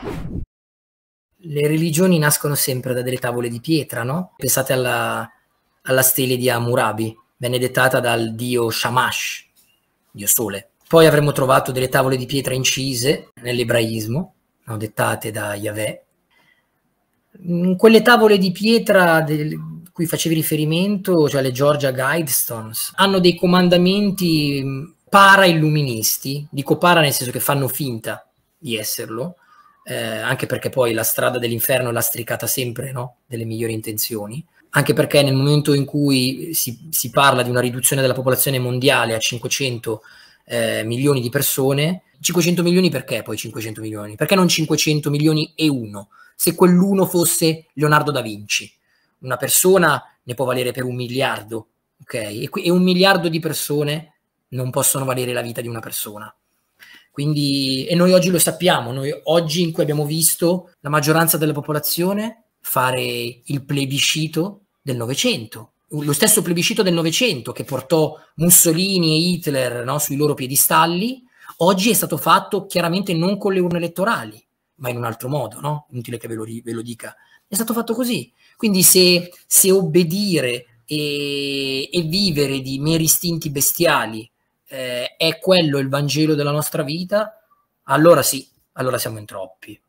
Le religioni nascono sempre da delle tavole di pietra, no? Pensate alla, alla stele di Hammurabi, benedettata dal dio Shamash, dio sole. Poi avremmo trovato delle tavole di pietra incise nell'ebraismo, no? dettate da Yahweh. Mm, quelle tavole di pietra del, cui facevi riferimento, cioè le Georgia Guidestones, hanno dei comandamenti mm, para-illuministi, dico para nel senso che fanno finta di esserlo, eh, anche perché poi la strada dell'inferno è lastricata sempre no? delle migliori intenzioni, anche perché nel momento in cui si, si parla di una riduzione della popolazione mondiale a 500 eh, milioni di persone, 500 milioni perché poi 500 milioni? Perché non 500 milioni e uno? Se quell'uno fosse Leonardo da Vinci, una persona ne può valere per un miliardo, ok? E, qui, e un miliardo di persone non possono valere la vita di una persona. Quindi, e noi oggi lo sappiamo, noi oggi in cui abbiamo visto la maggioranza della popolazione fare il plebiscito del Novecento, lo stesso plebiscito del Novecento che portò Mussolini e Hitler no, sui loro piedistalli, oggi è stato fatto chiaramente non con le urne elettorali, ma in un altro modo, no? inutile che ve lo, ve lo dica, è stato fatto così. Quindi se, se obbedire e, e, vivere di meri istinti bestiali eh, è quello il Vangelo della nostra vita, allora sì, allora siamo in troppi.